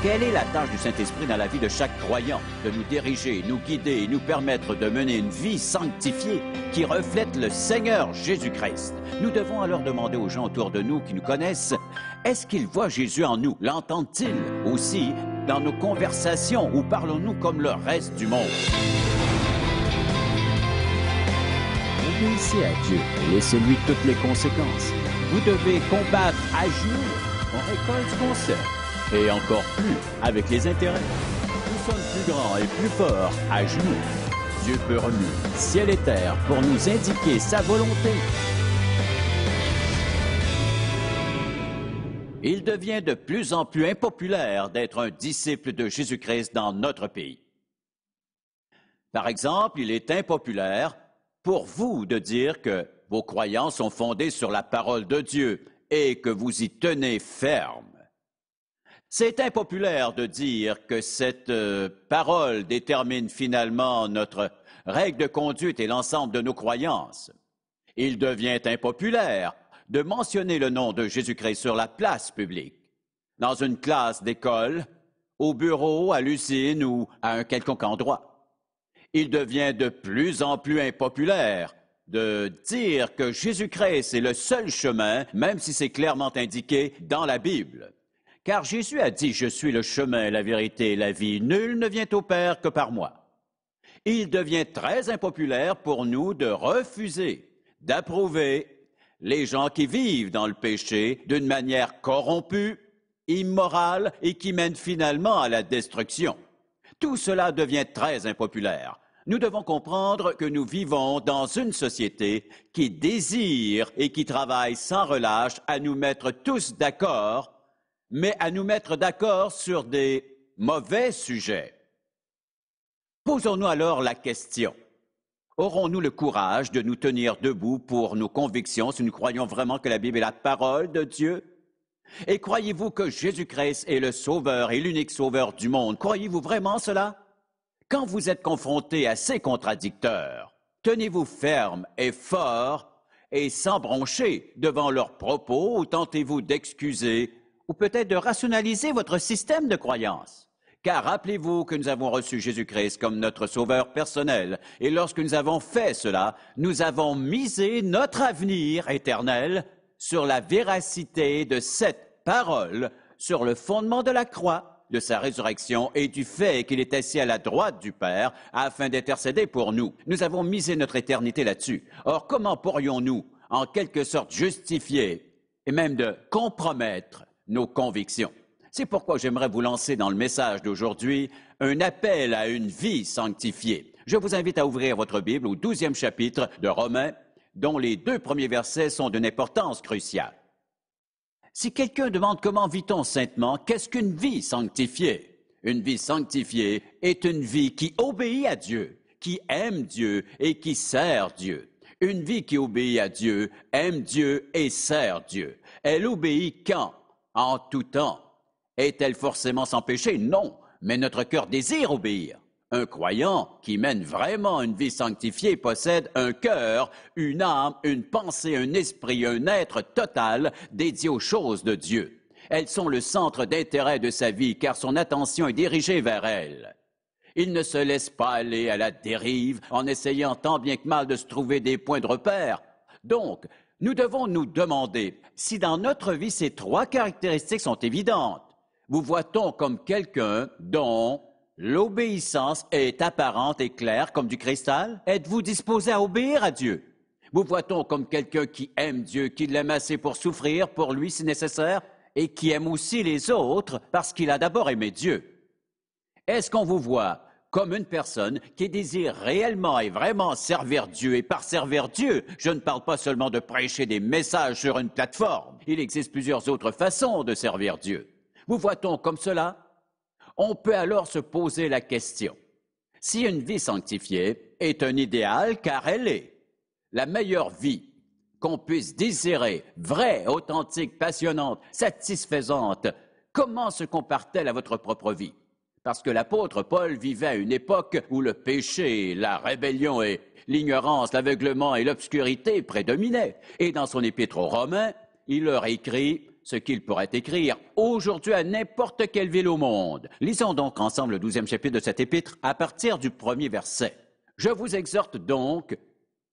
Quelle est la tâche du Saint-Esprit dans la vie de chaque croyant De nous diriger, nous guider et nous permettre de mener une vie sanctifiée qui reflète le Seigneur Jésus-Christ. Nous devons alors demander aux gens autour de nous qui nous connaissent, est-ce qu'ils voient Jésus en nous L'entendent-ils aussi dans nos conversations ou parlons-nous comme le reste du monde Obéissez à Dieu et laissez-lui toutes les conséquences. Vous devez combattre à On récolte ce et encore plus avec les intérêts. Nous sommes plus grands et plus forts à genoux. Dieu peut remuer ciel et terre pour nous indiquer sa volonté. Il devient de plus en plus impopulaire d'être un disciple de Jésus-Christ dans notre pays. Par exemple, il est impopulaire pour vous de dire que vos croyances sont fondées sur la parole de Dieu et que vous y tenez ferme. C'est impopulaire de dire que cette euh, parole détermine finalement notre règle de conduite et l'ensemble de nos croyances. Il devient impopulaire de mentionner le nom de Jésus-Christ sur la place publique, dans une classe d'école, au bureau, à l'usine ou à un quelconque endroit. Il devient de plus en plus impopulaire de dire que Jésus-Christ est le seul chemin, même si c'est clairement indiqué dans la Bible. Car Jésus a dit, Je suis le chemin, la vérité et la vie, nul ne vient au Père que par moi. Il devient très impopulaire pour nous de refuser, d'approuver les gens qui vivent dans le péché d'une manière corrompue, immorale et qui mène finalement à la destruction. Tout cela devient très impopulaire. Nous devons comprendre que nous vivons dans une société qui désire et qui travaille sans relâche à nous mettre tous d'accord mais à nous mettre d'accord sur des mauvais sujets. Posons-nous alors la question. Aurons-nous le courage de nous tenir debout pour nos convictions si nous croyons vraiment que la Bible est la parole de Dieu? Et croyez-vous que Jésus-Christ est le Sauveur et l'unique Sauveur du monde? Croyez-vous vraiment cela? Quand vous êtes confronté à ces contradicteurs, tenez-vous ferme et fort et sans broncher devant leurs propos ou tentez-vous d'excuser ou peut-être de rationaliser votre système de croyance. Car rappelez-vous que nous avons reçu Jésus-Christ comme notre sauveur personnel, et lorsque nous avons fait cela, nous avons misé notre avenir éternel sur la véracité de cette parole, sur le fondement de la croix, de sa résurrection et du fait qu'il est assis à la droite du Père afin d'intercéder pour nous. Nous avons misé notre éternité là-dessus. Or, comment pourrions-nous, en quelque sorte, justifier et même de compromettre nos convictions. C'est pourquoi j'aimerais vous lancer dans le message d'aujourd'hui un appel à une vie sanctifiée. Je vous invite à ouvrir votre Bible au douzième chapitre de Romains, dont les deux premiers versets sont d'une importance cruciale. Si quelqu'un demande comment vit-on saintement, qu'est-ce qu'une vie sanctifiée Une vie sanctifiée est une vie qui obéit à Dieu, qui aime Dieu et qui sert Dieu. Une vie qui obéit à Dieu, aime Dieu et sert Dieu. Elle obéit quand en tout temps. Est-elle forcément sans péché Non, mais notre cœur désire obéir. Un croyant qui mène vraiment une vie sanctifiée possède un cœur, une âme, une pensée, un esprit, un être total dédié aux choses de Dieu. Elles sont le centre d'intérêt de sa vie car son attention est dirigée vers elles. Il ne se laisse pas aller à la dérive en essayant tant bien que mal de se trouver des points de repère. Donc, nous devons nous demander si dans notre vie ces trois caractéristiques sont évidentes. Vous voit-on comme quelqu'un dont l'obéissance est apparente et claire comme du cristal? Êtes-vous disposé à obéir à Dieu? Vous voit-on comme quelqu'un qui aime Dieu, qui l'aime assez pour souffrir pour lui si nécessaire, et qui aime aussi les autres parce qu'il a d'abord aimé Dieu? Est-ce qu'on vous voit comme une personne qui désire réellement et vraiment servir Dieu. Et par servir Dieu, je ne parle pas seulement de prêcher des messages sur une plateforme. Il existe plusieurs autres façons de servir Dieu. Vous voit-on comme cela On peut alors se poser la question. Si une vie sanctifiée est un idéal, car elle est la meilleure vie qu'on puisse désirer, vraie, authentique, passionnante, satisfaisante, comment se compare-t-elle à votre propre vie parce que l'apôtre Paul vivait à une époque où le péché, la rébellion et l'ignorance, l'aveuglement et l'obscurité prédominaient. Et dans son épître aux Romains, il leur écrit ce qu'il pourrait écrire aujourd'hui à n'importe quelle ville au monde. Lisons donc ensemble le douzième chapitre de cet épître à partir du premier verset. Je vous exhorte donc,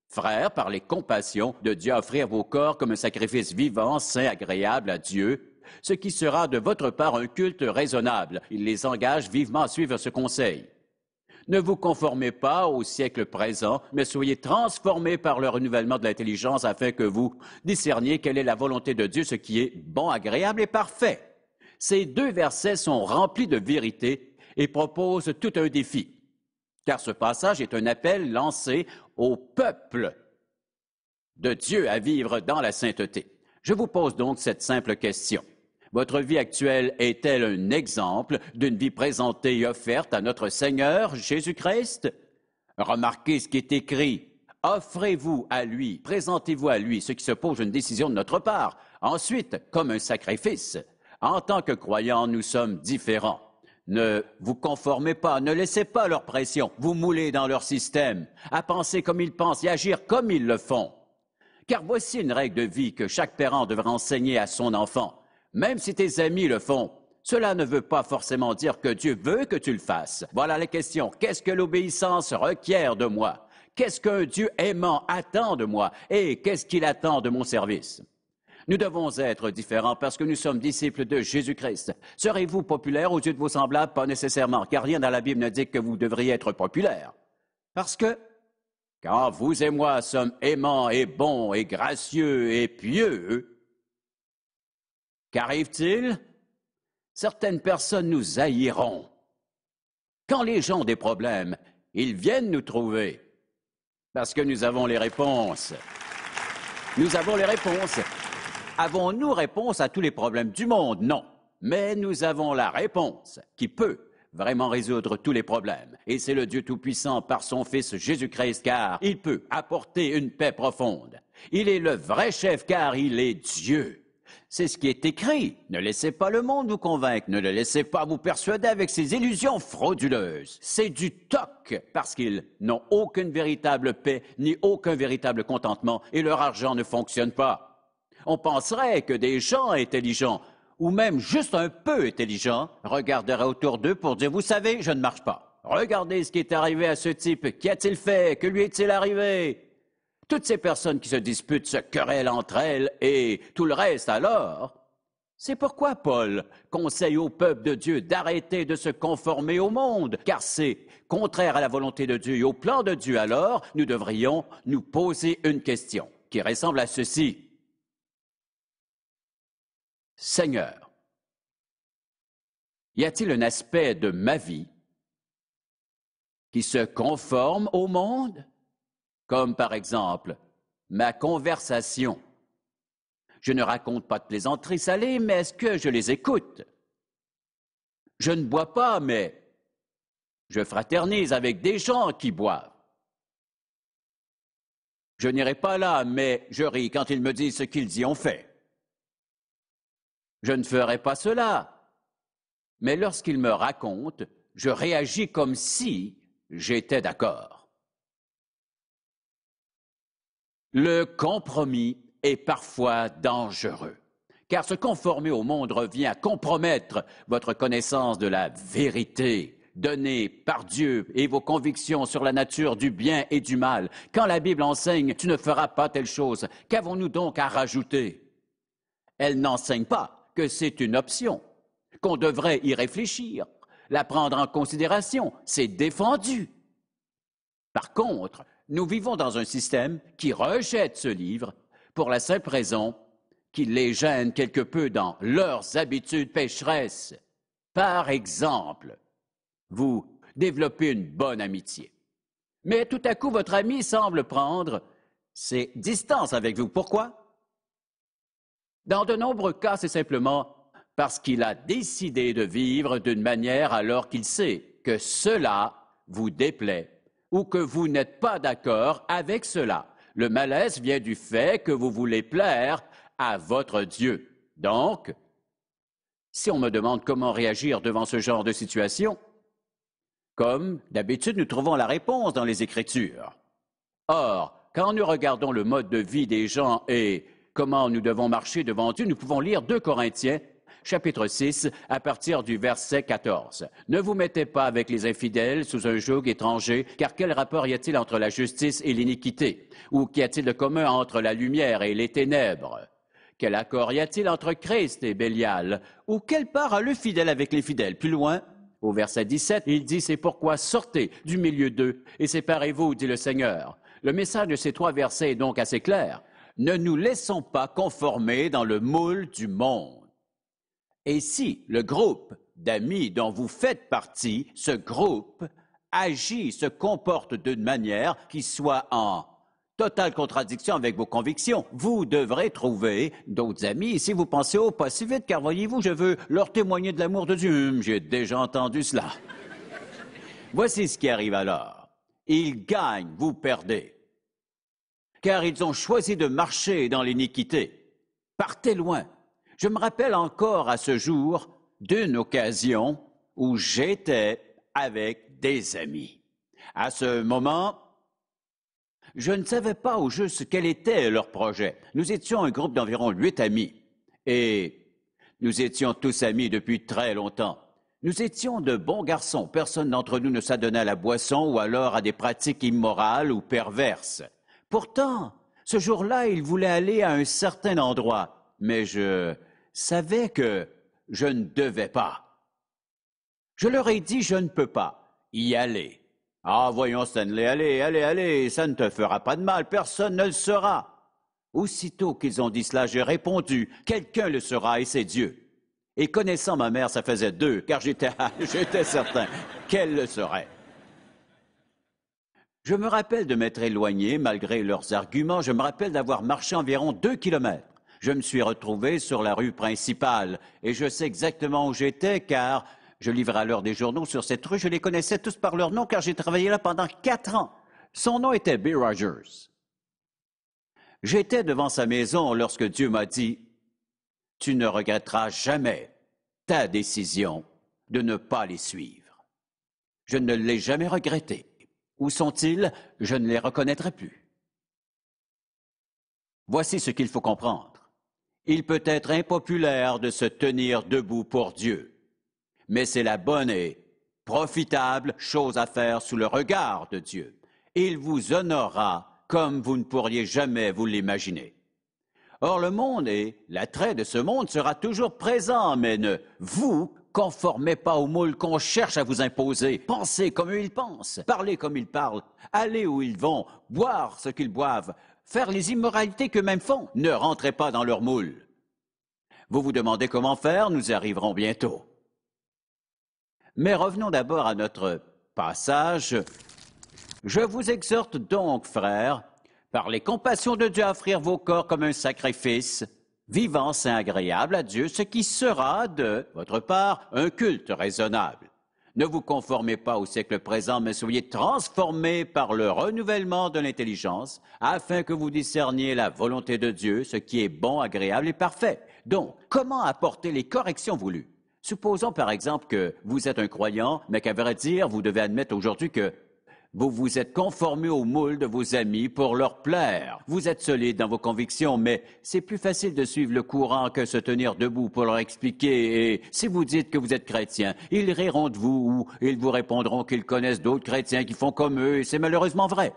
frères, par les compassions de Dieu, à offrir vos corps comme un sacrifice vivant, saint, agréable à Dieu, ce qui sera de votre part un culte raisonnable. Il les engage vivement à suivre ce conseil. Ne vous conformez pas au siècle présent, mais soyez transformés par le renouvellement de l'intelligence afin que vous discerniez quelle est la volonté de Dieu, ce qui est bon, agréable et parfait. Ces deux versets sont remplis de vérité et proposent tout un défi, car ce passage est un appel lancé au peuple de Dieu à vivre dans la sainteté. Je vous pose donc cette simple question. Votre vie actuelle est-elle un exemple d'une vie présentée et offerte à notre Seigneur Jésus-Christ Remarquez ce qui est écrit. Offrez-vous à lui, présentez-vous à lui, ce qui se pose une décision de notre part. Ensuite, comme un sacrifice. En tant que croyants, nous sommes différents. Ne vous conformez pas, ne laissez pas leur pression, vous mouler dans leur système, à penser comme ils pensent et agir comme ils le font. Car voici une règle de vie que chaque parent devrait enseigner à son enfant même si tes amis le font. Cela ne veut pas forcément dire que Dieu veut que tu le fasses. Voilà la question. Qu'est-ce que l'obéissance requiert de moi? Qu'est-ce qu'un Dieu aimant attend de moi? Et qu'est-ce qu'il attend de mon service? Nous devons être différents parce que nous sommes disciples de Jésus-Christ. Serez-vous populaire aux yeux de vos semblables? Pas nécessairement, car rien dans la Bible ne dit que vous devriez être populaire. Parce que quand vous et moi sommes aimants et bons et gracieux et pieux, Qu'arrive-t-il? Certaines personnes nous haïront. Quand les gens ont des problèmes, ils viennent nous trouver parce que nous avons les réponses. Nous avons les réponses. Avons-nous réponse à tous les problèmes du monde? Non. Mais nous avons la réponse qui peut vraiment résoudre tous les problèmes. Et c'est le Dieu Tout-Puissant par son Fils Jésus-Christ, car il peut apporter une paix profonde. Il est le vrai chef, car il est Dieu. C'est ce qui est écrit. Ne laissez pas le monde vous convaincre, ne le laissez pas vous persuader avec ses illusions frauduleuses. C'est du toc parce qu'ils n'ont aucune véritable paix ni aucun véritable contentement et leur argent ne fonctionne pas. On penserait que des gens intelligents ou même juste un peu intelligents regarderaient autour d'eux pour dire, vous savez, je ne marche pas. Regardez ce qui est arrivé à ce type. Qu'y a-t-il fait? Que lui est-il arrivé? toutes ces personnes qui se disputent, se querellent entre elles et tout le reste alors. C'est pourquoi Paul conseille au peuple de Dieu d'arrêter de se conformer au monde, car c'est contraire à la volonté de Dieu et au plan de Dieu. Alors, nous devrions nous poser une question qui ressemble à ceci. Seigneur, y a-t-il un aspect de ma vie qui se conforme au monde comme par exemple ma conversation. Je ne raconte pas de plaisanteries salées, mais est-ce que je les écoute Je ne bois pas, mais je fraternise avec des gens qui boivent. Je n'irai pas là, mais je ris quand ils me disent ce qu'ils y ont fait. Je ne ferai pas cela. Mais lorsqu'ils me racontent, je réagis comme si j'étais d'accord. Le compromis est parfois dangereux, car se conformer au monde revient à compromettre votre connaissance de la vérité donnée par Dieu et vos convictions sur la nature du bien et du mal. Quand la Bible enseigne Tu ne feras pas telle chose, qu'avons-nous donc à rajouter Elle n'enseigne pas que c'est une option, qu'on devrait y réfléchir, la prendre en considération, c'est défendu. Par contre, nous vivons dans un système qui rejette ce livre pour la simple raison qu'il les gêne quelque peu dans leurs habitudes pécheresses. Par exemple, vous développez une bonne amitié. Mais tout à coup, votre ami semble prendre ses distances avec vous. Pourquoi? Dans de nombreux cas, c'est simplement parce qu'il a décidé de vivre d'une manière alors qu'il sait que cela vous déplaît ou que vous n'êtes pas d'accord avec cela. Le malaise vient du fait que vous voulez plaire à votre Dieu. Donc, si on me demande comment réagir devant ce genre de situation, comme d'habitude, nous trouvons la réponse dans les Écritures. Or, quand nous regardons le mode de vie des gens et comment nous devons marcher devant Dieu, nous pouvons lire 2 Corinthiens chapitre 6, à partir du verset 14. Ne vous mettez pas avec les infidèles sous un joug étranger, car quel rapport y a-t-il entre la justice et l'iniquité? Ou qu'y a-t-il de commun entre la lumière et les ténèbres? Quel accord y a-t-il entre Christ et Bélial? Ou quelle part a le fidèle avec les fidèles? Plus loin, au verset 17, il dit, c'est pourquoi sortez du milieu d'eux et séparez-vous, dit le Seigneur. Le message de ces trois versets est donc assez clair. Ne nous laissons pas conformer dans le moule du monde. Et si le groupe d'amis dont vous faites partie, ce groupe, agit, se comporte d'une manière qui soit en totale contradiction avec vos convictions. Vous devrez trouver d'autres amis. Si vous pensez, au oh, pas si vite, car voyez-vous, je veux leur témoigner de l'amour de Dieu. Hum, j'ai déjà entendu cela. Voici ce qui arrive alors. Ils gagnent, vous perdez. Car ils ont choisi de marcher dans l'iniquité. Partez loin. Je me rappelle encore à ce jour d'une occasion où j'étais avec des amis. À ce moment, je ne savais pas au juste quel était leur projet. Nous étions un groupe d'environ huit amis et nous étions tous amis depuis très longtemps. Nous étions de bons garçons. Personne d'entre nous ne s'adonnait à la boisson ou alors à des pratiques immorales ou perverses. Pourtant, ce jour-là, ils voulaient aller à un certain endroit mais je savais que je ne devais pas. Je leur ai dit je ne peux pas y aller. Ah, voyons, Stanley, allez, allez, allez, ça ne te fera pas de mal, personne ne le sera. Aussitôt qu'ils ont dit cela, j'ai répondu Quelqu'un le sera, et c'est Dieu. Et connaissant ma mère, ça faisait deux, car j'étais, j'étais certain qu'elle le serait. Je me rappelle de m'être éloigné malgré leurs arguments. Je me rappelle d'avoir marché environ deux kilomètres je me suis retrouvé sur la rue principale et je sais exactement où j'étais car je livrais à l'heure des journaux sur cette rue. Je les connaissais tous par leur nom car j'ai travaillé là pendant quatre ans. Son nom était Bill Rogers. J'étais devant sa maison lorsque Dieu m'a dit Tu ne regretteras jamais ta décision de ne pas les suivre. Je ne l'ai jamais regretté. Où sont-ils Je ne les reconnaîtrai plus. Voici ce qu'il faut comprendre. Il peut être impopulaire de se tenir debout pour Dieu, mais c'est la bonne et profitable chose à faire sous le regard de Dieu. Il vous honorera comme vous ne pourriez jamais vous l'imaginer. Or le monde et l'attrait de ce monde sera toujours présent, mais ne vous conformez pas au moule qu'on cherche à vous imposer. Pensez comme ils pensent, parlez comme ils parlent, allez où ils vont, boire ce qu'ils boivent, faire les immoralités qu'eux-mêmes font. Ne rentrez pas dans leur moule. Vous vous demandez comment faire, nous arriverons bientôt. Mais revenons d'abord à notre passage. Je vous exhorte donc, frères, par les compassions de Dieu, à offrir vos corps comme un sacrifice, vivant, et agréable à Dieu, ce qui sera de votre part un culte raisonnable. Ne vous conformez pas au siècle présent, mais soyez transformés par le renouvellement de l'intelligence, afin que vous discerniez la volonté de Dieu, ce qui est bon, agréable et parfait. Donc, comment apporter les corrections voulues Supposons par exemple que vous êtes un croyant, mais qu'à vrai dire, vous devez admettre aujourd'hui que vous vous êtes conformé au moule de vos amis pour leur plaire. Vous êtes solide dans vos convictions, mais c'est plus facile de suivre le courant que de se tenir debout pour leur expliquer. Et si vous dites que vous êtes chrétien, ils riront de vous ou ils vous répondront qu'ils connaissent d'autres chrétiens qui font comme eux, et c'est malheureusement vrai.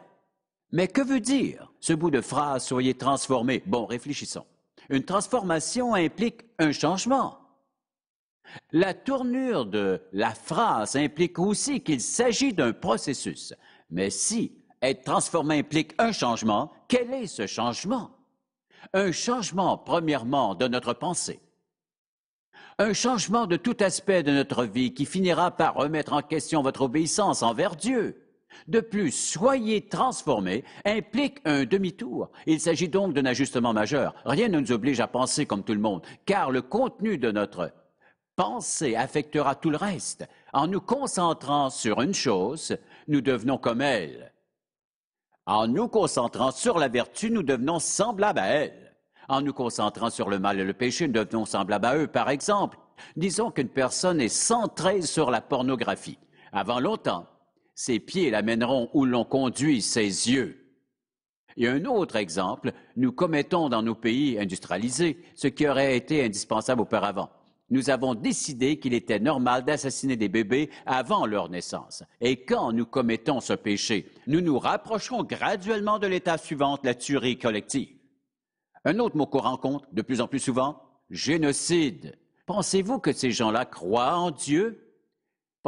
Mais que veut dire ce bout de phrase soyez transformé Bon, réfléchissons. Une transformation implique un changement. La tournure de la phrase implique aussi qu'il s'agit d'un processus. Mais si être transformé implique un changement, quel est ce changement? Un changement, premièrement, de notre pensée. Un changement de tout aspect de notre vie qui finira par remettre en question votre obéissance envers Dieu. De plus, soyez transformé implique un demi-tour. Il s'agit donc d'un ajustement majeur. Rien ne nous oblige à penser comme tout le monde, car le contenu de notre pensée affectera tout le reste. En nous concentrant sur une chose, nous devenons comme elle. En nous concentrant sur la vertu, nous devenons semblables à elle. En nous concentrant sur le mal et le péché, nous devenons semblables à eux. Par exemple, disons qu'une personne est centrée sur la pornographie. Avant longtemps, ses pieds l'amèneront où l'on conduit ses yeux. Et un autre exemple, nous commettons dans nos pays industrialisés ce qui aurait été indispensable auparavant nous avons décidé qu'il était normal d'assassiner des bébés avant leur naissance. Et quand nous commettons ce péché, nous nous rapprocherons graduellement de l'état suivante, la tuerie collective. Un autre mot qu'on rencontre de plus en plus souvent, génocide. Pensez-vous que ces gens-là croient en Dieu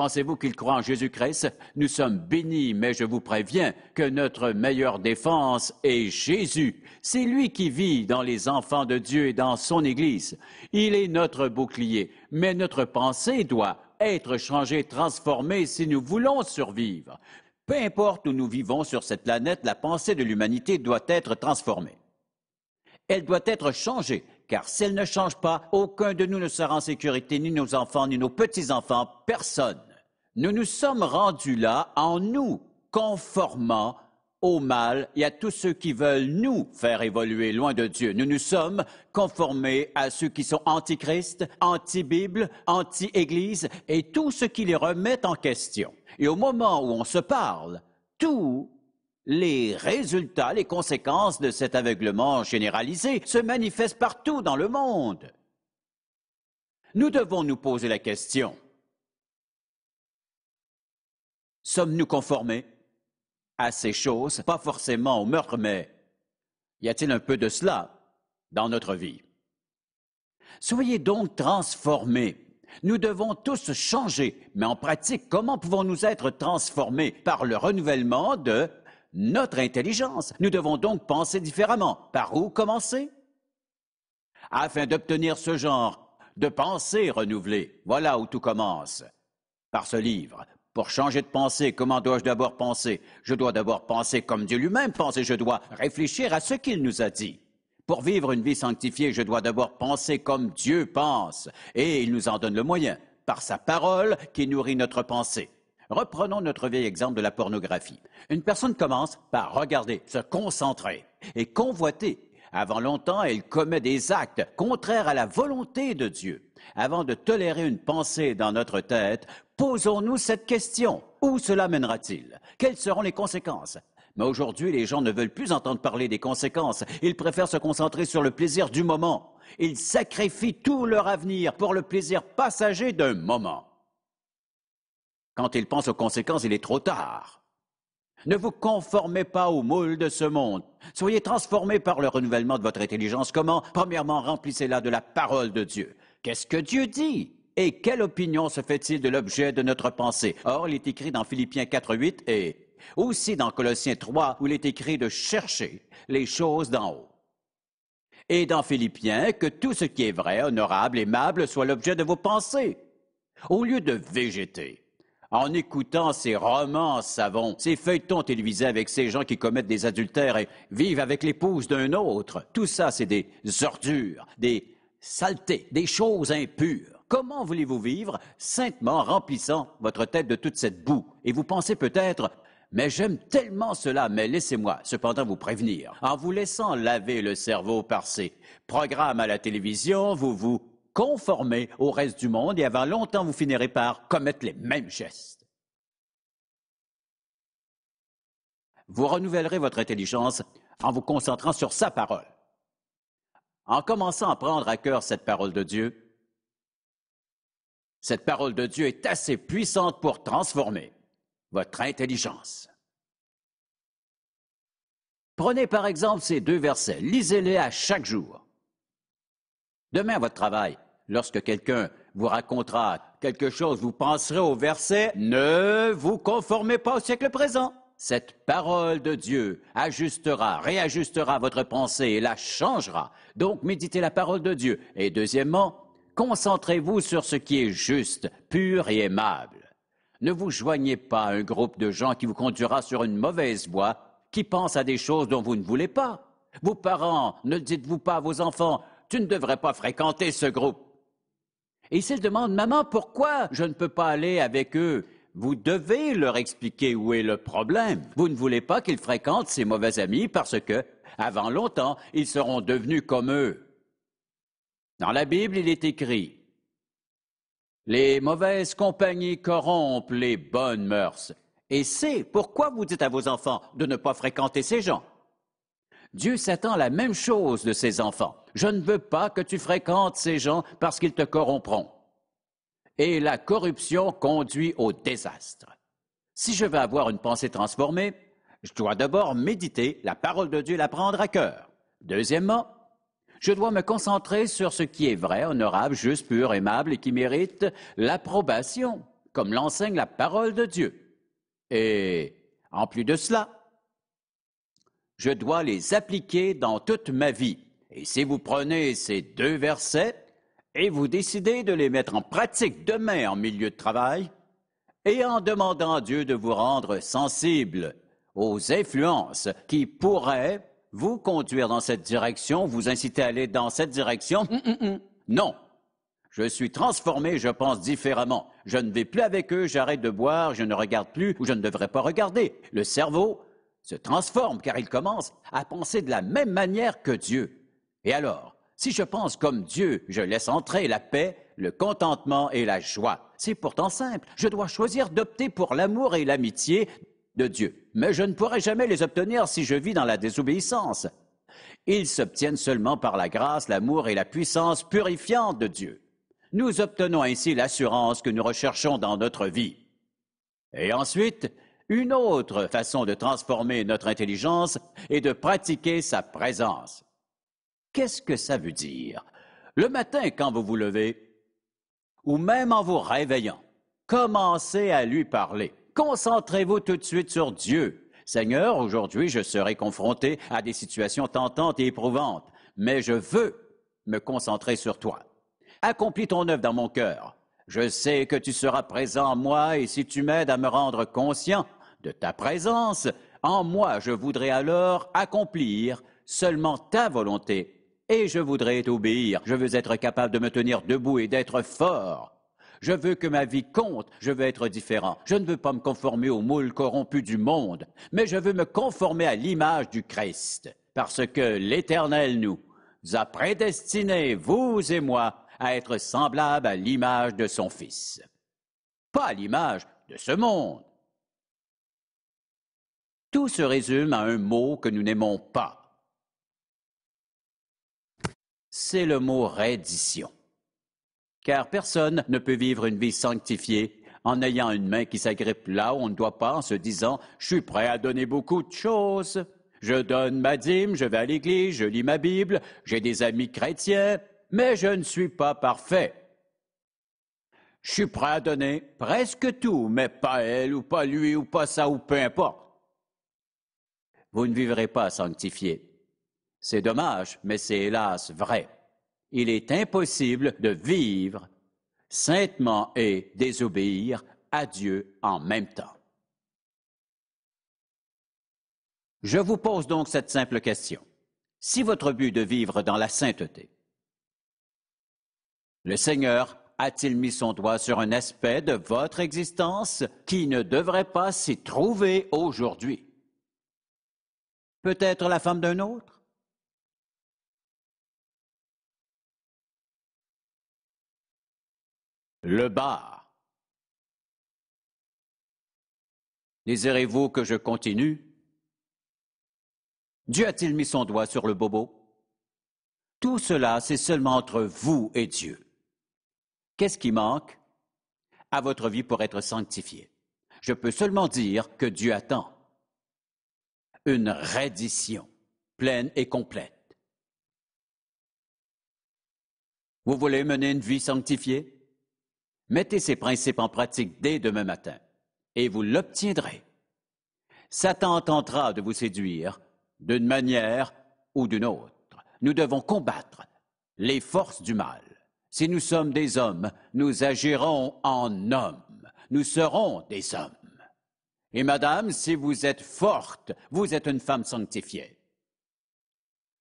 Pensez-vous qu'il croient en Jésus-Christ Nous sommes bénis, mais je vous préviens que notre meilleure défense est Jésus. C'est lui qui vit dans les enfants de Dieu et dans son Église. Il est notre bouclier, mais notre pensée doit être changée, transformée si nous voulons survivre. Peu importe où nous vivons sur cette planète, la pensée de l'humanité doit être transformée. Elle doit être changée, car si elle ne change pas, aucun de nous ne sera en sécurité, ni nos enfants, ni nos petits-enfants, personne nous nous sommes rendus là en nous conformant au mal et à tous ceux qui veulent nous faire évoluer loin de Dieu. Nous nous sommes conformés à ceux qui sont antichrist, anti-Bible, anti-Église et tout ce qui les remet en question. Et au moment où on se parle, tous les résultats, les conséquences de cet aveuglement généralisé se manifestent partout dans le monde. Nous devons nous poser la question. Sommes-nous conformés à ces choses, pas forcément au meurtre, mais y a-t-il un peu de cela dans notre vie? Soyez donc transformés. Nous devons tous changer, mais en pratique, comment pouvons-nous être transformés par le renouvellement de notre intelligence? Nous devons donc penser différemment. Par où commencer? Afin d'obtenir ce genre de pensée renouvelée, voilà où tout commence, par ce livre, pour changer de pensée, comment dois-je d'abord penser Je dois d'abord penser comme Dieu lui-même pense et je dois réfléchir à ce qu'il nous a dit. Pour vivre une vie sanctifiée, je dois d'abord penser comme Dieu pense et il nous en donne le moyen par sa parole qui nourrit notre pensée. Reprenons notre vieil exemple de la pornographie. Une personne commence par regarder, se concentrer et convoiter. Avant longtemps, elle commet des actes contraires à la volonté de Dieu. Avant de tolérer une pensée dans notre tête, posons-nous cette question. Où cela mènera-t-il? Quelles seront les conséquences? Mais aujourd'hui, les gens ne veulent plus entendre parler des conséquences. Ils préfèrent se concentrer sur le plaisir du moment. Ils sacrifient tout leur avenir pour le plaisir passager d'un moment. Quand ils pensent aux conséquences, il est trop tard. Ne vous conformez pas au moule de ce monde. Soyez transformés par le renouvellement de votre intelligence. Comment Premièrement, remplissez-la de la parole de Dieu. Qu'est-ce que Dieu dit? Et quelle opinion se fait-il de l'objet de notre pensée? Or, il est écrit dans Philippiens 4.8 et aussi dans Colossiens 3, où il est écrit de chercher les choses d'en haut. Et dans Philippiens, que tout ce qui est vrai, honorable, aimable soit l'objet de vos pensées. Au lieu de végéter, en écoutant ces romans savants, ces feuilletons télévisés avec ces gens qui commettent des adultères et vivent avec l'épouse d'un autre, tout ça, c'est des ordures, des saleté, des choses impures. Comment voulez-vous vivre saintement remplissant votre tête de toute cette boue Et vous pensez peut-être mais j'aime tellement cela, mais laissez-moi cependant vous prévenir. En vous laissant laver le cerveau par ces programmes à la télévision, vous vous conformez au reste du monde et avant longtemps vous finirez par commettre les mêmes gestes. Vous renouvellerez votre intelligence en vous concentrant sur sa parole en commençant à prendre à cœur cette parole de Dieu, cette parole de Dieu est assez puissante pour transformer votre intelligence. Prenez par exemple ces deux versets, lisez-les à chaque jour. Demain à votre travail, lorsque quelqu'un vous racontera quelque chose, vous penserez au verset Ne vous conformez pas au siècle présent. Cette parole de Dieu ajustera, réajustera votre pensée et la changera. Donc méditez la parole de Dieu. Et deuxièmement, concentrez-vous sur ce qui est juste, pur et aimable. Ne vous joignez pas à un groupe de gens qui vous conduira sur une mauvaise voie, qui pense à des choses dont vous ne voulez pas. Vos parents, ne dites-vous pas à vos enfants, tu ne devrais pas fréquenter ce groupe. Et s'ils demandent, maman, pourquoi je ne peux pas aller avec eux vous devez leur expliquer où est le problème. Vous ne voulez pas qu'ils fréquentent ces mauvais amis parce que, avant longtemps, ils seront devenus comme eux. Dans la Bible, il est écrit Les mauvaises compagnies corrompent les bonnes mœurs. Et c'est pourquoi vous dites à vos enfants de ne pas fréquenter ces gens. Dieu s'attend à la même chose de ses enfants. Je ne veux pas que tu fréquentes ces gens parce qu'ils te corrompront et la corruption conduit au désastre. Si je veux avoir une pensée transformée, je dois d'abord méditer la parole de Dieu et la prendre à cœur. Deuxièmement, je dois me concentrer sur ce qui est vrai, honorable, juste, pur, aimable et qui mérite l'approbation, comme l'enseigne la parole de Dieu. Et en plus de cela, je dois les appliquer dans toute ma vie. Et si vous prenez ces deux versets, et vous décidez de les mettre en pratique demain en milieu de travail et en demandant à Dieu de vous rendre sensible aux influences qui pourraient vous conduire dans cette direction, vous inciter à aller dans cette direction. Mm, mm, mm. Non. Je suis transformé, je pense différemment. Je ne vais plus avec eux, j'arrête de boire, je ne regarde plus ou je ne devrais pas regarder. Le cerveau se transforme car il commence à penser de la même manière que Dieu. Et alors, si je pense comme Dieu, je laisse entrer la paix, le contentement et la joie. C'est pourtant simple. Je dois choisir d'opter pour l'amour et l'amitié de Dieu. Mais je ne pourrai jamais les obtenir si je vis dans la désobéissance. Ils s'obtiennent seulement par la grâce, l'amour et la puissance purifiante de Dieu. Nous obtenons ainsi l'assurance que nous recherchons dans notre vie. Et ensuite, une autre façon de transformer notre intelligence est de pratiquer sa présence. Qu'est-ce que ça veut dire? Le matin, quand vous vous levez, ou même en vous réveillant, commencez à lui parler. Concentrez-vous tout de suite sur Dieu. Seigneur, aujourd'hui, je serai confronté à des situations tentantes et éprouvantes, mais je veux me concentrer sur toi. Accomplis ton œuvre dans mon cœur. Je sais que tu seras présent en moi et si tu m'aides à me rendre conscient de ta présence, en moi je voudrais alors accomplir seulement ta volonté et je voudrais obéir, je veux être capable de me tenir debout et d'être fort. Je veux que ma vie compte, je veux être différent. Je ne veux pas me conformer au moule corrompu du monde, mais je veux me conformer à l'image du Christ, parce que l'Éternel nous a prédestinés, vous et moi, à être semblables à l'image de son Fils. Pas à l'image de ce monde. Tout se résume à un mot que nous n'aimons pas, c'est le mot reddition. Car personne ne peut vivre une vie sanctifiée en ayant une main qui s'agrippe là où on ne doit pas en se disant Je suis prêt à donner beaucoup de choses. Je donne ma dîme, je vais à l'église, je lis ma Bible, j'ai des amis chrétiens, mais je ne suis pas parfait. Je suis prêt à donner presque tout, mais pas elle ou pas lui ou pas ça ou peu importe. Vous ne vivrez pas sanctifié. C'est dommage, mais c'est hélas vrai. Il est impossible de vivre saintement et désobéir à Dieu en même temps. Je vous pose donc cette simple question. Si votre but de vivre dans la sainteté, le Seigneur a-t-il mis son doigt sur un aspect de votre existence qui ne devrait pas s'y trouver aujourd'hui Peut-être la femme d'un autre Le bar. Désirez-vous que je continue Dieu a-t-il mis son doigt sur le bobo Tout cela, c'est seulement entre vous et Dieu. Qu'est-ce qui manque à votre vie pour être sanctifié Je peux seulement dire que Dieu attend une reddition pleine et complète. Vous voulez mener une vie sanctifiée Mettez ces principes en pratique dès demain matin, et vous l'obtiendrez. Satan tentera de vous séduire d'une manière ou d'une autre. Nous devons combattre les forces du mal. Si nous sommes des hommes, nous agirons en hommes. Nous serons des hommes. Et madame, si vous êtes forte, vous êtes une femme sanctifiée.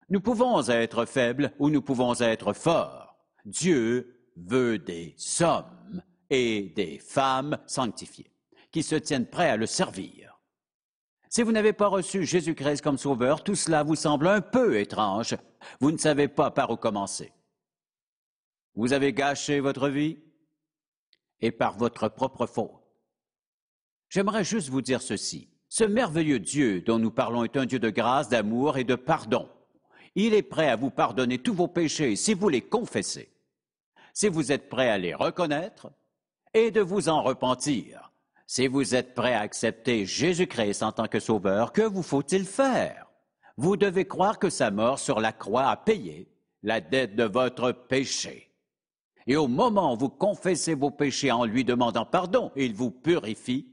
Nous pouvons être faibles ou nous pouvons être forts. Dieu veut des hommes et des femmes sanctifiés, qui se tiennent prêts à le servir. Si vous n'avez pas reçu Jésus-Christ comme Sauveur, tout cela vous semble un peu étrange. Vous ne savez pas par où commencer. Vous avez gâché votre vie et par votre propre faute. J'aimerais juste vous dire ceci. Ce merveilleux Dieu dont nous parlons est un Dieu de grâce, d'amour et de pardon. Il est prêt à vous pardonner tous vos péchés si vous les confessez si vous êtes prêt à les reconnaître et de vous en repentir. Si vous êtes prêt à accepter Jésus-Christ en tant que sauveur, que vous faut-il faire Vous devez croire que sa mort sur la croix a payé la dette de votre péché. Et au moment où vous confessez vos péchés en lui demandant pardon, il vous purifie,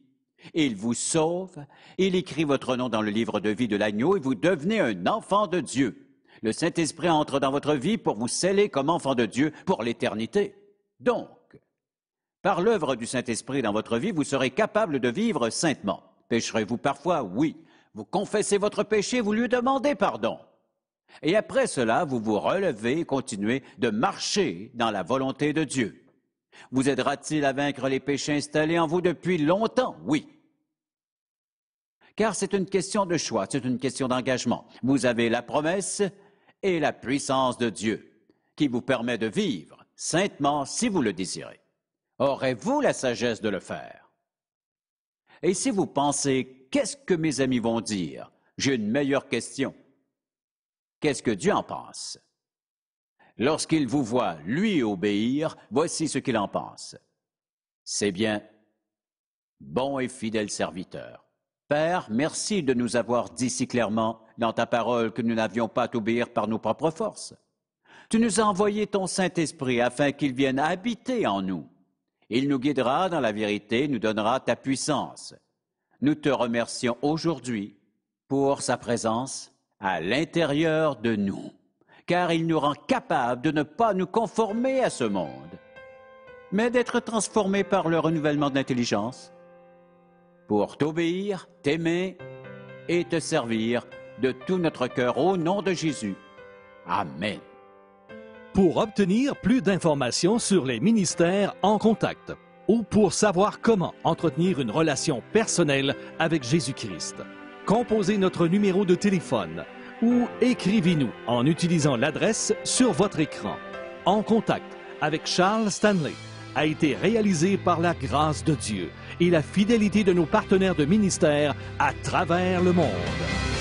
il vous sauve, il écrit votre nom dans le livre de vie de l'agneau et vous devenez un enfant de Dieu. Le Saint-Esprit entre dans votre vie pour vous sceller comme enfant de Dieu pour l'éternité. Donc, par l'œuvre du Saint-Esprit dans votre vie, vous serez capable de vivre saintement. Pécherez-vous parfois Oui. Vous confessez votre péché, vous lui demandez pardon. Et après cela, vous vous relevez et continuez de marcher dans la volonté de Dieu. Vous aidera-t-il à vaincre les péchés installés en vous depuis longtemps Oui. Car c'est une question de choix, c'est une question d'engagement. Vous avez la promesse, et la puissance de Dieu, qui vous permet de vivre saintement si vous le désirez. Aurez-vous la sagesse de le faire? Et si vous pensez, qu'est-ce que mes amis vont dire? J'ai une meilleure question. Qu'est-ce que Dieu en pense? Lorsqu'il vous voit, lui, obéir, voici ce qu'il en pense. C'est bien, bon et fidèle serviteur. Père, merci de nous avoir dit si clairement dans ta parole que nous n'avions pas à t'obéir par nos propres forces. Tu nous as envoyé ton Saint-Esprit afin qu'il vienne habiter en nous. Il nous guidera dans la vérité, nous donnera ta puissance. Nous te remercions aujourd'hui pour sa présence à l'intérieur de nous, car il nous rend capables de ne pas nous conformer à ce monde, mais d'être transformés par le renouvellement de l'intelligence pour t'obéir, t'aimer et te servir de tout notre cœur au nom de Jésus. Amen. Pour obtenir plus d'informations sur les ministères en contact ou pour savoir comment entretenir une relation personnelle avec Jésus-Christ, composez notre numéro de téléphone ou écrivez-nous en utilisant l'adresse sur votre écran. En contact avec Charles Stanley a été réalisé par la grâce de Dieu et la fidélité de nos partenaires de ministère à travers le monde.